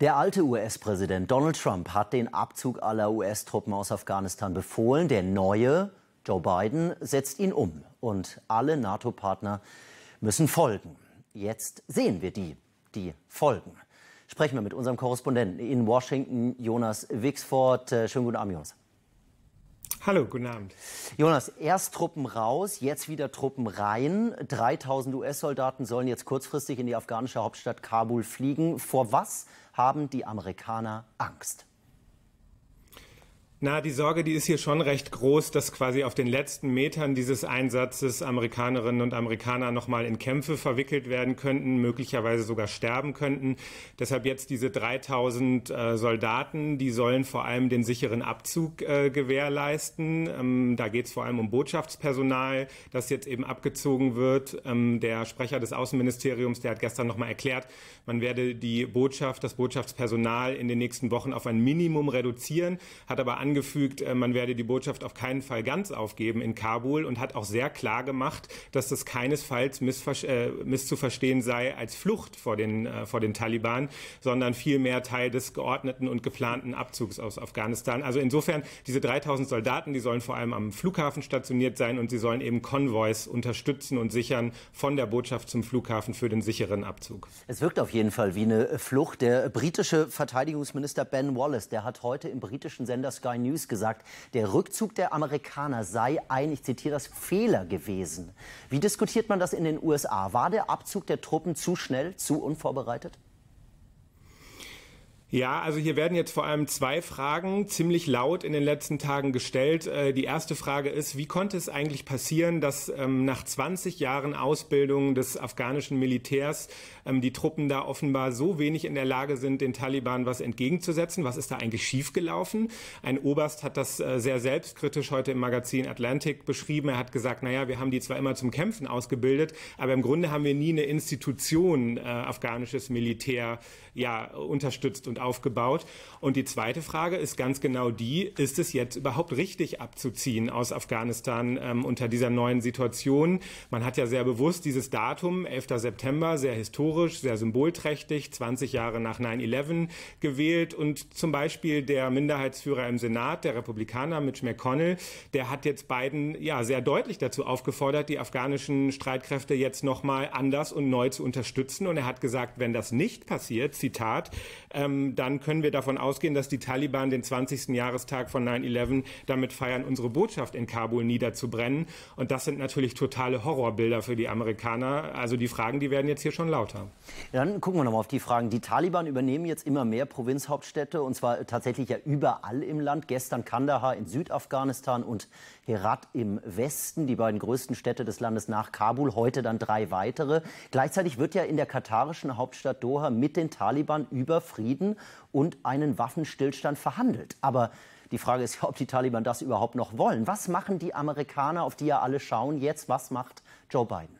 Der alte US-Präsident Donald Trump hat den Abzug aller US-Truppen aus Afghanistan befohlen. Der neue, Joe Biden, setzt ihn um. Und alle NATO-Partner müssen folgen. Jetzt sehen wir die, die folgen. Sprechen wir mit unserem Korrespondenten in Washington, Jonas Wixford. Äh, schönen guten Abend, Jonas. Hallo, guten Abend. Jonas, erst Truppen raus, jetzt wieder Truppen rein. 3000 US-Soldaten sollen jetzt kurzfristig in die afghanische Hauptstadt Kabul fliegen. Vor was haben die Amerikaner Angst? Na, die Sorge, die ist hier schon recht groß, dass quasi auf den letzten Metern dieses Einsatzes Amerikanerinnen und Amerikaner nochmal in Kämpfe verwickelt werden könnten, möglicherweise sogar sterben könnten. Deshalb jetzt diese 3000 äh, Soldaten, die sollen vor allem den sicheren Abzug äh, gewährleisten. Ähm, da geht es vor allem um Botschaftspersonal, das jetzt eben abgezogen wird. Ähm, der Sprecher des Außenministeriums, der hat gestern nochmal erklärt, man werde die Botschaft, das Botschaftspersonal in den nächsten Wochen auf ein Minimum reduzieren, hat aber angefügt, äh, man werde die Botschaft auf keinen Fall ganz aufgeben in Kabul und hat auch sehr klar gemacht, dass das keinesfalls äh, misszuverstehen sei als Flucht vor den, äh, vor den Taliban, sondern vielmehr Teil des geordneten und geplanten Abzugs aus Afghanistan. Also insofern, diese 3000 Soldaten, die sollen vor allem am Flughafen stationiert sein und sie sollen eben Konvois unterstützen und sichern von der Botschaft zum Flughafen für den sicheren Abzug. Es wirkt auf jeden Fall wie eine Flucht. Der britische Verteidigungsminister Ben Wallace, der hat heute im britischen Sender Sky Sky News gesagt, der Rückzug der Amerikaner sei ein, ich zitiere das, Fehler gewesen. Wie diskutiert man das in den USA? War der Abzug der Truppen zu schnell, zu unvorbereitet? Ja, also hier werden jetzt vor allem zwei Fragen ziemlich laut in den letzten Tagen gestellt. Äh, die erste Frage ist, wie konnte es eigentlich passieren, dass ähm, nach 20 Jahren Ausbildung des afghanischen Militärs ähm, die Truppen da offenbar so wenig in der Lage sind, den Taliban was entgegenzusetzen? Was ist da eigentlich schiefgelaufen? Ein Oberst hat das äh, sehr selbstkritisch heute im Magazin Atlantic beschrieben. Er hat gesagt, naja, wir haben die zwar immer zum Kämpfen ausgebildet, aber im Grunde haben wir nie eine Institution äh, afghanisches Militär ja, unterstützt und aufgebaut. Und die zweite Frage ist ganz genau die, ist es jetzt überhaupt richtig abzuziehen aus Afghanistan ähm, unter dieser neuen Situation? Man hat ja sehr bewusst dieses Datum, 11. September, sehr historisch, sehr symbolträchtig, 20 Jahre nach 9-11 gewählt. Und zum Beispiel der Minderheitsführer im Senat, der Republikaner Mitch McConnell, der hat jetzt Biden ja sehr deutlich dazu aufgefordert, die afghanischen Streitkräfte jetzt nochmal anders und neu zu unterstützen. Und er hat gesagt, wenn das nicht passiert, Zitat, ähm, ähm, dann können wir davon ausgehen, dass die Taliban den 20. Jahrestag von 9-11 damit feiern, unsere Botschaft in Kabul niederzubrennen. Und das sind natürlich totale Horrorbilder für die Amerikaner. Also die Fragen, die werden jetzt hier schon lauter. dann gucken wir nochmal auf die Fragen. Die Taliban übernehmen jetzt immer mehr Provinzhauptstädte und zwar tatsächlich ja überall im Land. Gestern Kandahar in Südafghanistan und Herat im Westen, die beiden größten Städte des Landes nach Kabul, heute dann drei weitere. Gleichzeitig wird ja in der katarischen Hauptstadt Doha mit den Taliban über Frieden und einen Waffenstillstand verhandelt. Aber die Frage ist ja, ob die Taliban das überhaupt noch wollen. Was machen die Amerikaner, auf die ja alle schauen, jetzt? Was macht Joe Biden?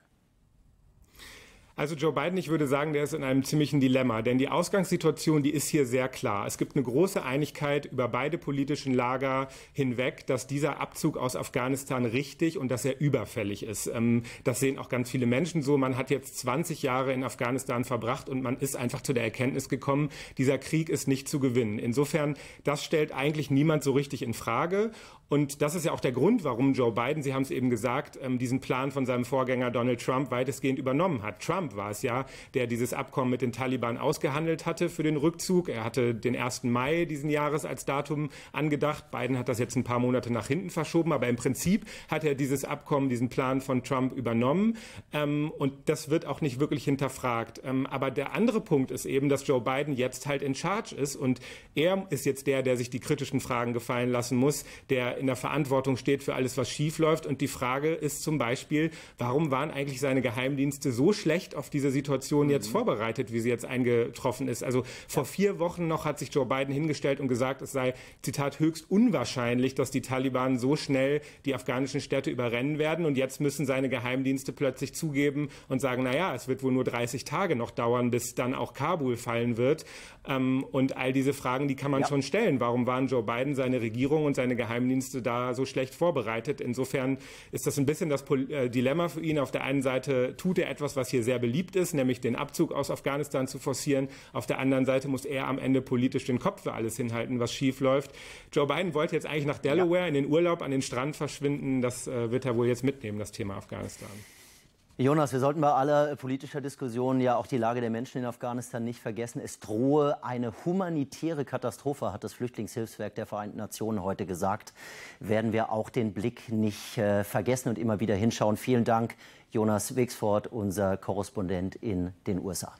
Also Joe Biden, ich würde sagen, der ist in einem ziemlichen Dilemma, denn die Ausgangssituation, die ist hier sehr klar. Es gibt eine große Einigkeit über beide politischen Lager hinweg, dass dieser Abzug aus Afghanistan richtig und dass er überfällig ist. Ähm, das sehen auch ganz viele Menschen so. Man hat jetzt 20 Jahre in Afghanistan verbracht und man ist einfach zu der Erkenntnis gekommen, dieser Krieg ist nicht zu gewinnen. Insofern, das stellt eigentlich niemand so richtig in Frage. Und das ist ja auch der Grund, warum Joe Biden, Sie haben es eben gesagt, ähm, diesen Plan von seinem Vorgänger Donald Trump weitestgehend übernommen hat. Trump Trump war es ja, der dieses Abkommen mit den Taliban ausgehandelt hatte für den Rückzug. Er hatte den 1. Mai diesen Jahres als Datum angedacht. Biden hat das jetzt ein paar Monate nach hinten verschoben, aber im Prinzip hat er dieses Abkommen, diesen Plan von Trump übernommen. Ähm, und das wird auch nicht wirklich hinterfragt. Ähm, aber der andere Punkt ist eben, dass Joe Biden jetzt halt in Charge ist und er ist jetzt der, der sich die kritischen Fragen gefallen lassen muss, der in der Verantwortung steht für alles, was schief läuft. Und die Frage ist zum Beispiel, warum waren eigentlich seine Geheimdienste so schlecht auf diese Situation mhm. jetzt vorbereitet, wie sie jetzt eingetroffen ist. Also vor vier Wochen noch hat sich Joe Biden hingestellt und gesagt, es sei, Zitat, höchst unwahrscheinlich, dass die Taliban so schnell die afghanischen Städte überrennen werden. Und jetzt müssen seine Geheimdienste plötzlich zugeben und sagen, naja, es wird wohl nur 30 Tage noch dauern, bis dann auch Kabul fallen wird. Ähm, und all diese Fragen, die kann man ja. schon stellen. Warum waren Joe Biden, seine Regierung und seine Geheimdienste da so schlecht vorbereitet? Insofern ist das ein bisschen das äh, Dilemma für ihn. Auf der einen Seite tut er etwas, was hier sehr beliebt beliebt ist, nämlich den Abzug aus Afghanistan zu forcieren. Auf der anderen Seite muss er am Ende politisch den Kopf für alles hinhalten, was schief läuft. Joe Biden wollte jetzt eigentlich nach Delaware ja. in den Urlaub an den Strand verschwinden. Das äh, wird er wohl jetzt mitnehmen, das Thema Afghanistan. Jonas, wir sollten bei aller politischer Diskussion ja auch die Lage der Menschen in Afghanistan nicht vergessen. Es drohe eine humanitäre Katastrophe, hat das Flüchtlingshilfswerk der Vereinten Nationen heute gesagt. Werden wir auch den Blick nicht äh, vergessen und immer wieder hinschauen. Vielen Dank, Jonas Wexford, unser Korrespondent in den USA.